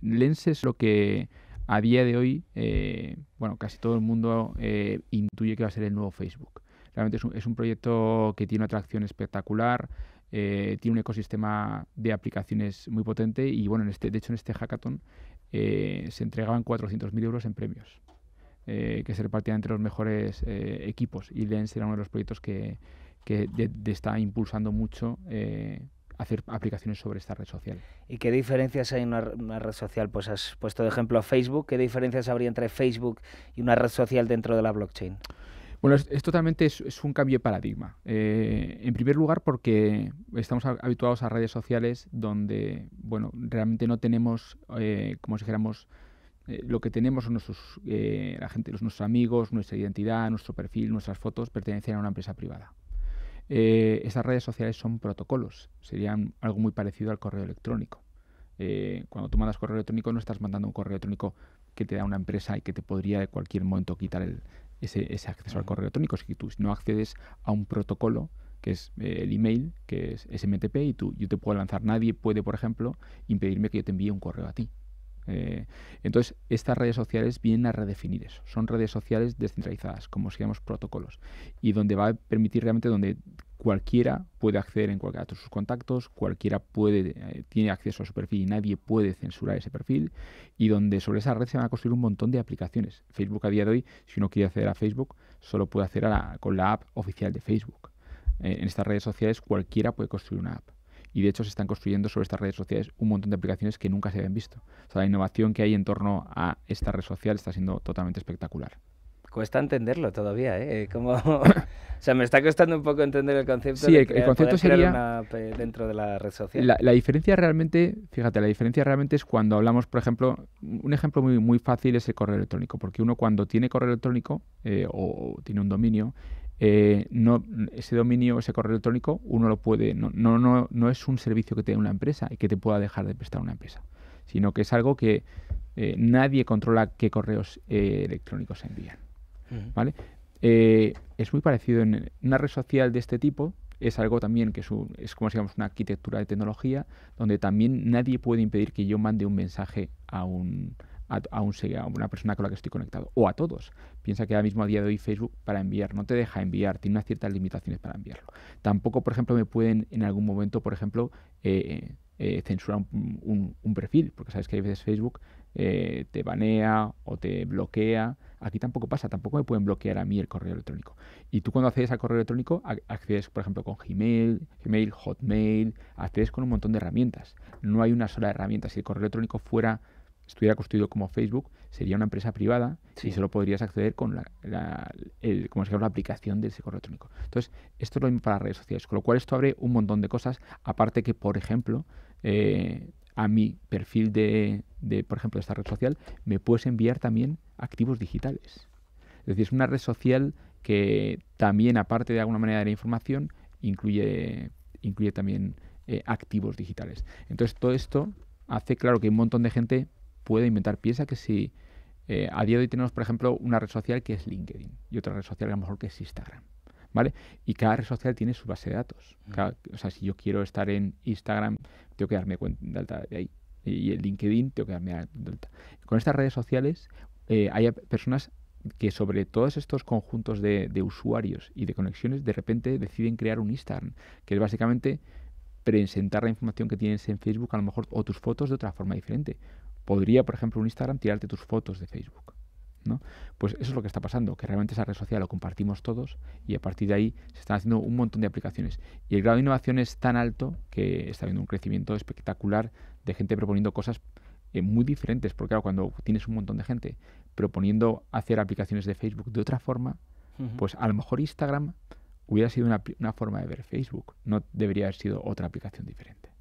Lens es lo que a día de hoy, eh, bueno, casi todo el mundo eh, intuye que va a ser el nuevo Facebook. Realmente es un, proyecto que tiene una atracción espectacular, eh, tiene un ecosistema de aplicaciones muy potente y, bueno, en este, de hecho, en este hackathon se entregaban 400.000 euros en premios. que se repartían entre los mejores equipos y Lens era uno de los proyectos que, está impulsando mucho hacer aplicaciones sobre esta red social. ¿Y qué diferencias hay en una, red social? Pues has puesto de ejemplo a Facebook. ¿Qué diferencias habría entre Facebook y una red social dentro de la blockchain? Bueno, es, totalmente es, un cambio de paradigma. Eh, en primer lugar, porque estamos habituados a redes sociales donde, bueno, realmente no tenemos, eh, como si dijéramos, eh, lo que tenemos son nuestros, nuestros amigos, nuestra identidad, nuestro perfil, nuestras fotos pertenecen a una empresa privada. Eh, esas redes sociales son protocolos, serían algo muy parecido al correo electrónico. Eh, cuando tú mandas correo electrónico no estás mandando un correo electrónico que te da una empresa y que te podría en cualquier momento quitar ese, acceso al correo electrónico. Si tú no accedes a un protocolo, que es eh, el email, que es SMTP, y tú, yo te puedo lanzar, nadie puede, por ejemplo, impedirme que yo te envíe un correo a ti. entonces, estas redes sociales vienen a redefinir eso. Son redes sociales descentralizadas, como si protocolos, y donde va a permitir realmente, donde cualquiera puede acceder en cualquiera de sus contactos, cualquiera puede, eh, tiene acceso a su perfil y nadie puede censurar ese perfil, y donde sobre esa red se van a construir un montón de aplicaciones. Facebook a día de hoy, si uno quiere acceder a Facebook, solo puede acceder con la app oficial de Facebook. Eh, en estas redes sociales cualquiera puede construir una app. Y de hecho se están construyendo sobre estas redes sociales un montón de aplicaciones que nunca se habían visto. O sea, la innovación que hay en torno a esta red social está siendo totalmente espectacular cuesta entenderlo todavía, ¿eh? eh como, o sea, me está costando un poco entender el concepto. Sí, el concepto sería eh, dentro de la red social. La, diferencia realmente, fíjate, la diferencia realmente es cuando hablamos, por ejemplo, un ejemplo muy, muy fácil es el correo electrónico, porque uno cuando tiene correo electrónico eh, o, tiene un dominio, no, ese dominio, ese correo electrónico, uno lo puede, no, no, no, no es un servicio que te una empresa y que te pueda dejar de prestar una empresa, sino que es algo que nadie controla qué correos electrónicos se envían. ¿vale? Eh, es muy parecido en una red social de este tipo, es algo también que es, es como una arquitectura de tecnología, donde también nadie puede impedir que yo mande un mensaje a un, a, a, una persona con la que estoy conectado o a todos. Piensa que ahora mismo a día de hoy Facebook para enviar no te deja enviar, tiene unas ciertas limitaciones para enviarlo. Tampoco, por ejemplo, me pueden en algún momento, por ejemplo, eh, eh, eh, censurar un, perfil, porque sabes que hay veces Facebook te banea o te bloquea. Aquí tampoco pasa, tampoco me pueden bloquear a mí el correo electrónico. Y tú cuando accedes al correo electrónico, accedes, por ejemplo, con Gmail, Gmail, Hotmail, accedes con un montón de herramientas. No hay una sola herramienta. Si el correo electrónico fuera estuviera construido como Facebook, sería una empresa privada y solo podrías acceder con la, como llama, la aplicación del ese electrónico. Entonces, esto es lo mismo para redes sociales, con lo cual esto abre un montón de cosas, aparte que, por ejemplo, eh, a mi perfil de, por ejemplo, esta red social, me puedes enviar también activos digitales. Es decir, es una red social que también, aparte de alguna manera de la información, incluye, incluye también eh, activos digitales. Entonces, todo esto hace claro que un montón de gente puede inventar. Piensa que si eh, a día de hoy tenemos, por ejemplo, una red social que es LinkedIn y otra red social a lo mejor que es Instagram. ¿Vale? Y cada red social tiene su base de datos. Mm. o sea, si yo quiero estar en Instagram, tengo que darme cuenta de ahí. Y en LinkedIn tengo que darme de alta. Con estas redes sociales eh, hay personas que sobre todos estos conjuntos de, usuarios y de conexiones de repente deciden crear un Instagram, que es básicamente presentar la información que tienes en Facebook a lo mejor o tus fotos de otra forma diferente podría, por ejemplo, un Instagram tirarte tus fotos de Facebook. ¿no? Pues eso es lo que está pasando, que realmente esa red social lo compartimos todos y a partir de ahí se están haciendo un montón de aplicaciones. Y el grado de innovación es tan alto que está habiendo un crecimiento espectacular de gente proponiendo cosas eh, muy diferentes, porque claro, cuando tienes un montón de gente proponiendo hacer aplicaciones de Facebook de otra forma, pues a lo mejor Instagram hubiera sido una forma de ver Facebook, no debería haber sido otra aplicación diferente.